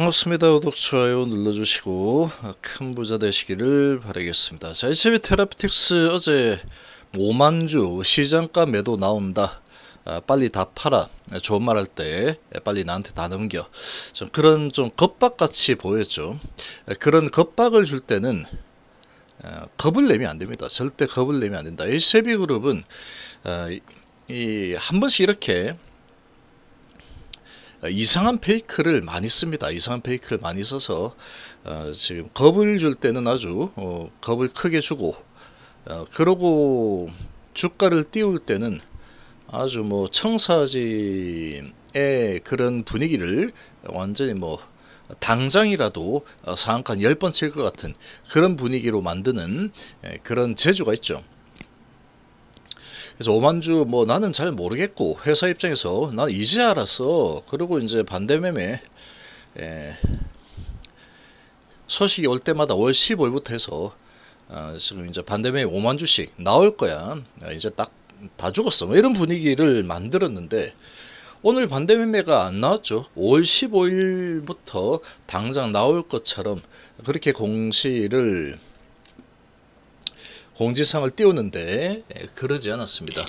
반갑습니다. 구독, 좋아요 눌러주시고 큰 부자 되시기를 바라겠습니다. 자, HB 테라피틱스 어제 5만주 시장가 매도 나온다. 아, 빨리 다 팔아. 좋은 말 할 때 빨리 나한테 다 넘겨. 좀 그런 좀 겁박같이 보였죠. 아, 그런 겁박을 줄 때는 아, 겁을 내면 안 됩니다. 절대 겁을 내면 안 된다. HB 그룹은 아, 이한 번씩 이렇게 이상한 페이크를 많이 씁니다. 이상한 페이크를 많이 써서 어, 지금 겁을 줄 때는 아주 어, 겁을 크게 주고 어, 그러고 주가를 띄울 때는 아주 뭐 청사진의 그런 분위기를 완전히 뭐 당장이라도 어, 상한가 10번 칠 것 같은 그런 분위기로 만드는 예, 그런 재주가 있죠. 그래서 오만주 뭐 나는 잘 모르겠고 회사 입장에서 난 이제 알았어. 그리고 이제 반대 매매 에 예. 소식이 올 때마다 월 15일부터 해서 아, 지금 이제 반대 매매 5만 주씩 나올 거야. 아, 이제 딱 다 죽었어. 뭐 이런 분위기를 만들었는데 오늘 반대 매매가 안 나왔죠. 5월 15일부터 당장 나올 것처럼 그렇게 공시를 공지상을 띄우는데 예, 그러지 않았습니다.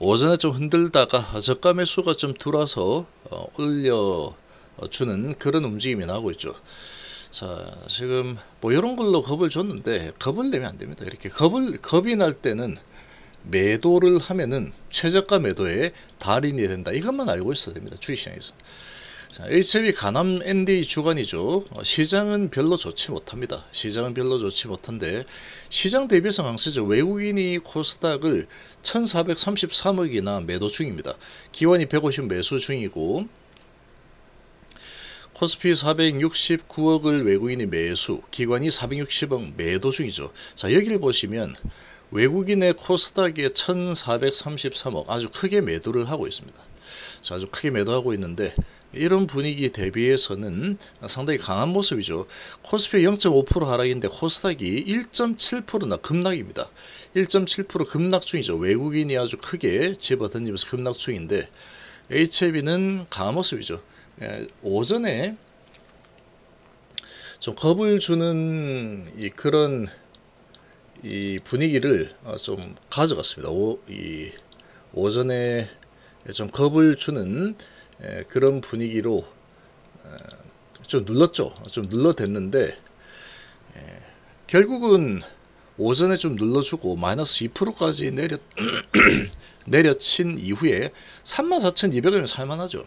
오전에 좀 흔들다가 저가 매수가 좀 들어와서 어, 올려주는 어, 그런 움직임이 나오고 있죠. 자 지금 뭐 이런 걸로 겁을 줬는데 겁을 내면 안 됩니다. 이렇게 겁을 겁이 날 때는 매도를 하면은 최저가 매도에 달인이 된다. 이것만 알고 있어야 됩니다. 주식시장에서. 자, HIB 간암 ND 주간이죠. 어, 시장은 별로 좋지 못합니다. 시장은 별로 좋지 못한데 시장 대비해서 강세죠. 외국인이 코스닥을 1433억이나 매도 중입니다. 기관이 150 매수 중이고 코스피 469억을 외국인이 매수, 기관이 460억 매도 중이죠. 자, 여기를 보시면 외국인의 코스닥에 1433억 아주 크게 매도를 하고 있습니다. 자, 아주 크게 매도하고 있는데 이런 분위기 에 대비해서는 상당히 강한 모습이죠. 코스피 0.5% 하락인데 코스닥이 1.7%나 급락입니다. 1.7% 급락 중이죠. 외국인이 아주 크게 집어던지면서 급락 중인데 HIV는 강한 모습이죠. 예, 오전에 좀 겁을 주는 이 그런 이 분위기를 어, 좀 가져갔습니다. 오, 이 오전에 좀 겁을 주는 예, 그런 분위기로 어, 좀 눌렀죠. 좀 눌러댔는데 예, 결국은 오전에 좀 눌러주고 마이너스 2%까지 내려 내려친 이후에 34,200원이면 살만하죠.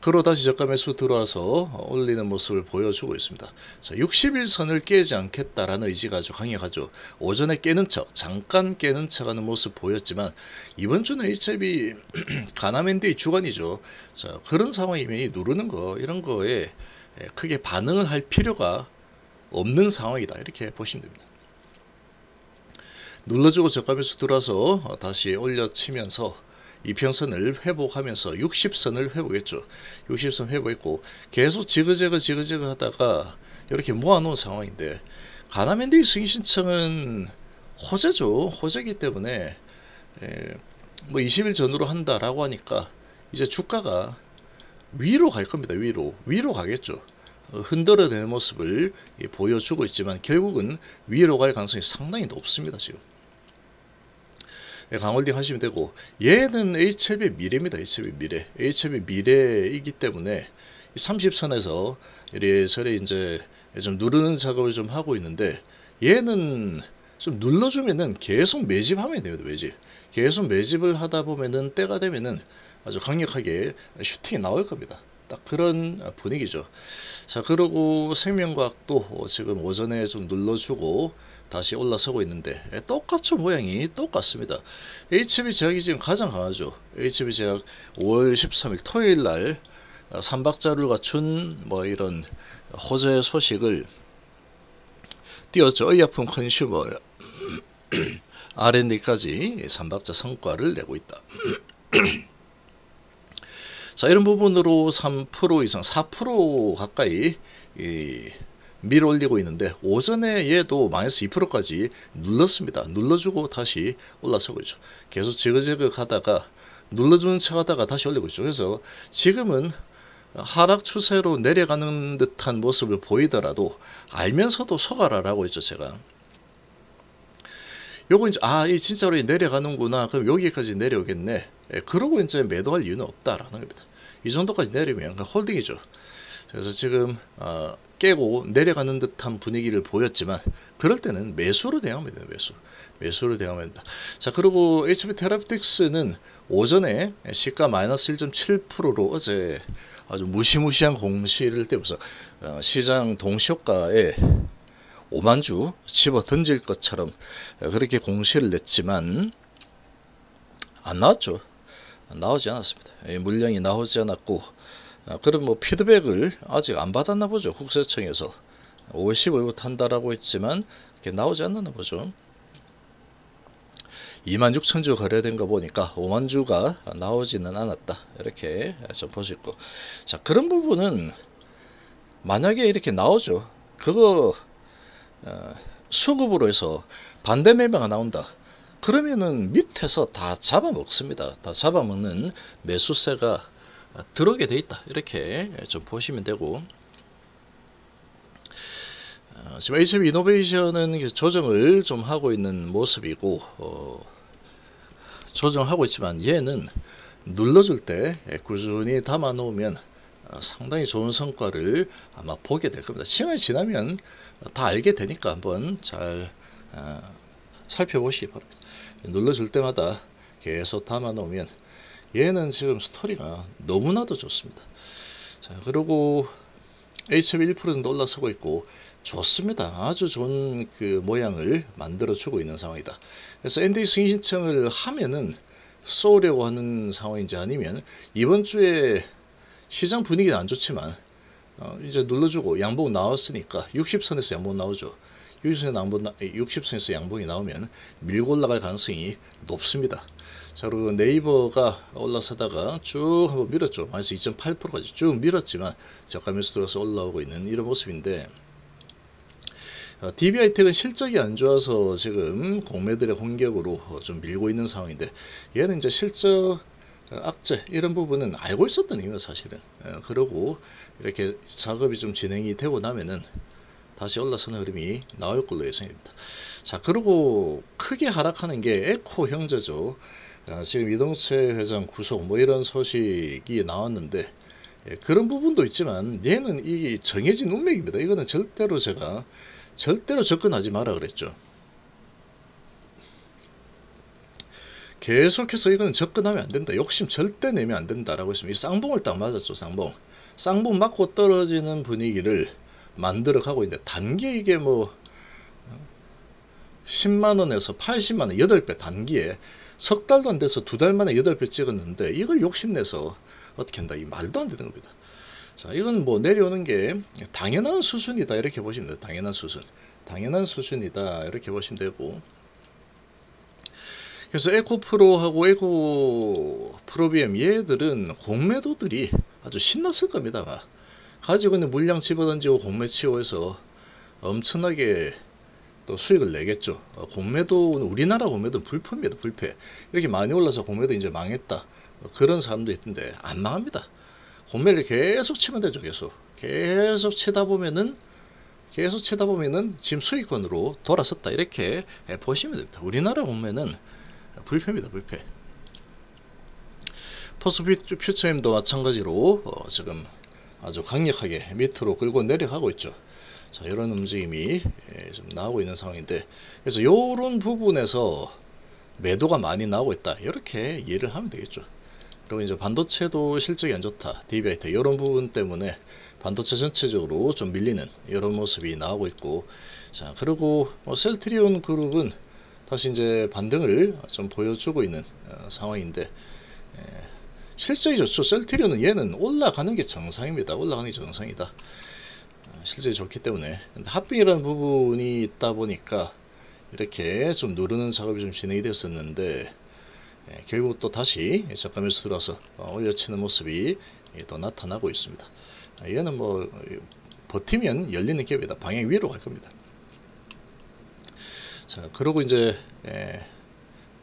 그로 다시 저가 매수 들어와서 올리는 모습을 보여주고 있습니다. 자, 60일선을 깨지 않겠다라는 의지가 아주 강력하죠. 오전에 깨는 척, 잠깐 깨는 척하는 모습 보였지만 이번 주는 일차비 가나멘디 주관이죠. 자, 그런 상황이면 누르는 거 이런 거에 크게 반응을 할 필요가 없는 상황이다 이렇게 보시면 됩니다. 눌러주고 저가매수 들어와서 다시 올려치면서 이평선을 회복하면서 60선을 회복했죠. 60선 회복했고 계속 지그재그 지그재그 하다가 이렇게 모아놓은 상황인데 가나맨데이 승인 신청은 호재죠. 호재기 때문에 에, 예, 뭐 20일 전으로 한다라고 하니까 이제 주가가 위로 갈 겁니다. 위로 위로 가겠죠. 어, 흔들어대는 모습을 보여주고 있지만 결국은 위로 갈 가능성이 상당히 높습니다. 지금. 예, 강홀딩 하시면 되고 얘는 HLB 미래입니다. HLB 미래. HLB 미래이기 때문에 30선에서 이래저래 이제 좀 누르는 작업을 좀 하고 있는데 얘는 좀 눌러주면은 계속 매집하면 돼요. 매집. 계속 매집을 하다 보면은 때가 되면은 아주 강력하게 슈팅이 나올 겁니다. 딱 그런 분위기죠. 자, 그러고 생명과학도 지금 오전에 좀 눌러주고 다시 올라서고 있는데 예, 똑같죠 모양이 똑같습니다. HB 제약이 지금 가장 강하죠. HB 제약 5월 13일 토요일 날 3박자를 아, 갖춘 뭐 이런 호재 소식을 띄웠죠. 의약품 컨슈머 R&D까지 3박자 성과를 내고 있다. 자 이런 부분으로 3% 이상 4% 가까이 이 밀어올리고 있는데 오전에 얘도 마이너스 2%까지 눌렀습니다. 눌러주고 다시 올라서고 있죠. 계속 지그재그 가다가 눌러주는 척 하다가 다시 올리고 있죠. 그래서 지금은 하락 추세로 내려가는 듯한 모습을 보이더라도 알면서도 속아라라고 했죠. 제가. 요거 이제 아, 이 진짜로 내려가는구나. 그럼 여기까지 내려오겠네. 예, 그러고 이제 매도할 이유는 없다라는 겁니다. 이 정도까지 내리면 약간 홀딩이죠. 그래서 지금 어, 깨고 내려가는 듯한 분위기를 보였지만 그럴 때는 매수로 대응하면 돼 매수. 매수로 대응하면 다자 그리고 HB 테라프틱스는 오전에 시가 마이너스 1.7%로 어제 아주 무시무시한 공시를 때면서 어, 시장 동시효과에 5만 주 집어 던질 것처럼 그렇게 공시를 냈지만 안 나왔죠. 나오지 않았습니다. 예, 물량이 나오지 않았고 아, 그럼 뭐 피드백을 아직 안 받았나 보죠. 국세청에서 50월부터 한다라고 했지만 이렇게 나오지 않았나 보죠. 2만 6천 주 거래된 거 보니까 5만 주가 나오지는 않았다. 이렇게 접보시고 자, 그런 부분은 만약에 이렇게 나오죠. 그거 어, 수급으로 해서 반대 매매가 나온다. 그러면은 밑에서 다 잡아먹습니다. 다 잡아먹는 매수세가 들어오게 돼 있다. 이렇게 좀 보시면 되고 어, 지금 HM 이노베이션은 조정을 좀 하고 있는 모습이고 어, 조정하고 있지만 얘는 눌러줄 때 꾸준히 담아 놓으면 어, 상당히 좋은 성과를 아마 보게 될 겁니다. 시간이 지나면 다 알게 되니까 한번 잘 어, 살펴보시기 바랍니다. 눌러줄 때마다 계속 담아놓으면 얘는 지금 스토리가 너무나도 좋습니다. 자, 그리고 H1% 올라서고 있고 좋습니다. 아주 좋은 그 모양을 만들어주고 있는 상황이다. 그래서 ND 승인 신청을 하면은 쏘려고 하는 상황인지 아니면 이번 주에 시장 분위기는 안 좋지만 어 이제 눌러주고 양봉 나왔으니까 60선에서 양봉 나오죠. 여기서 m 양봉, 6 0에서 양봉이 나오면 밀고 올라갈 가능성이 높습니다. 자 그리고 네이버가 올라서다가 쭉 한번 밀었죠. 마이너스 2.8%까지 쭉 밀었지만 저가 매수 들어서 올라오고 있는 이런 모습인데 DBI텍은 어, 실적이 안 좋아서 지금 공매들의 공격으로 좀 밀고 있는 상황인데 얘는 이제 실적 어, 악재 이런 부분은 알고 있었던 이유 사실은 어, 그러고 이렇게 작업이 좀 진행이 되고 나면은 다시 올라서는 흐름이 나올 걸로 예상입니다. 자 그리고 크게 하락하는 게 에코 형제죠. 아, 지금 이동채 회장 구속 뭐 이런 소식이 나왔는데 예, 그런 부분도 있지만 얘는 이 정해진 운명입니다. 이거는 절대로 제가 절대로 접근하지 마라 그랬죠. 계속해서 이거는 접근하면 안 된다. 욕심 절대 내면 안 된다라고 했습니다. 쌍봉을 딱 맞았죠. 쌍봉. 쌍봉 맞고 떨어지는 분위기를 만들어 가고 있는데 단기 이게 뭐 10만원에서 80만원 8배 단기에 석 달도 안 돼서 두 달 만에 8배 찍었는데 이걸 욕심내서 어떻게 한다 이 말도 안 되는 겁니다 자 이건 뭐 내려오는 게 당연한 수순이다 이렇게 보시면 돼요 당연한 수순 당연한 수순이다 이렇게 보시면 되고 그래서 에코프로하고 에코프로비엠 얘들은 공매도들이 아주 신났을 겁니다. 가지고 있는 물량 집어던지고 공매 치고해서 엄청나게 또 수익을 내겠죠. 어, 공매도 우리나라 공매도 불패입니다. 불패. 이렇게 많이 올라서 공매도 이제 망했다. 어, 그런 사람도 있던데 안 망합니다. 공매를 계속 치면 되죠. 계속. 계속 치다 보면은 계속 치다 보면은 지금 수익권으로 돌아섰다. 이렇게 예, 보시면 됩니다. 우리나라 공매는 불패입니다. 불패. 포스피 퓨처엠도 마찬가지로 어, 지금 아주 강력하게 밑으로 끌고 내려가고 있죠. 자, 이런 움직임이 좀 예, 나오고 있는 상황인데 그래서 요런 부분에서 매도가 많이 나오고 있다. 이렇게 이해를 하면 되겠죠. 그리고 이제 반도체도 실적이 안 좋다. 디비아이트 이런 부분 때문에 반도체 전체적으로 좀 밀리는 이런 모습이 나오고 있고 자 그리고 뭐 셀트리온 그룹은 다시 이제 반등을 좀 보여주고 있는 어, 상황인데 에, 예, 실제 좋죠. 셀트리온은 얘는 올라가는 게 정상입니다. 올라가는 게 정상이다. 어, 실제 좋기 때문에 합빙이라는 부분이 있다 보니까 이렇게 좀 누르는 작업이 좀 진행이 됐었는데 예, 결국 또 다시 작가면서 들어와서 올려치는 모습이 예, 또 나타나고 있습니다. 아, 얘는 뭐 버티면 열리는 갭이다. 방향 위로 갈 겁니다. 자, 그러고 이제 예,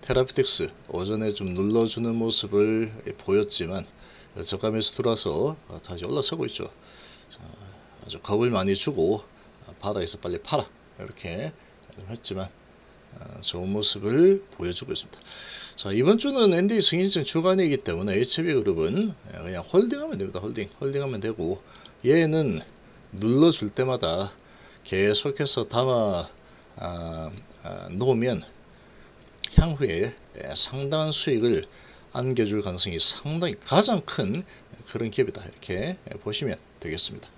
테라피틱스 오전에 좀 눌러주는 모습을 보였지만 저감에서 돌아서 어, 다시 올라서고 있죠. 아주 겁을 많이 주고 어, 바닥에서 빨리 팔아 이렇게 했지만 어, 좋은 모습을 보여주고 있습니다. 자 이번 주는 ND 승인증 주간이기 때문에 HB 그룹은 예, 그냥 홀딩하면 됩니다. 홀딩 홀딩하면 되고 얘는 눌러줄 때마다 계속해서 담아 아, 아, 놓으면 향후에 예, 상당한 수익을 안겨줄 가능성이 상당히 가장 큰 그런 기업이다 이렇게 예, 보시면 되겠습니다.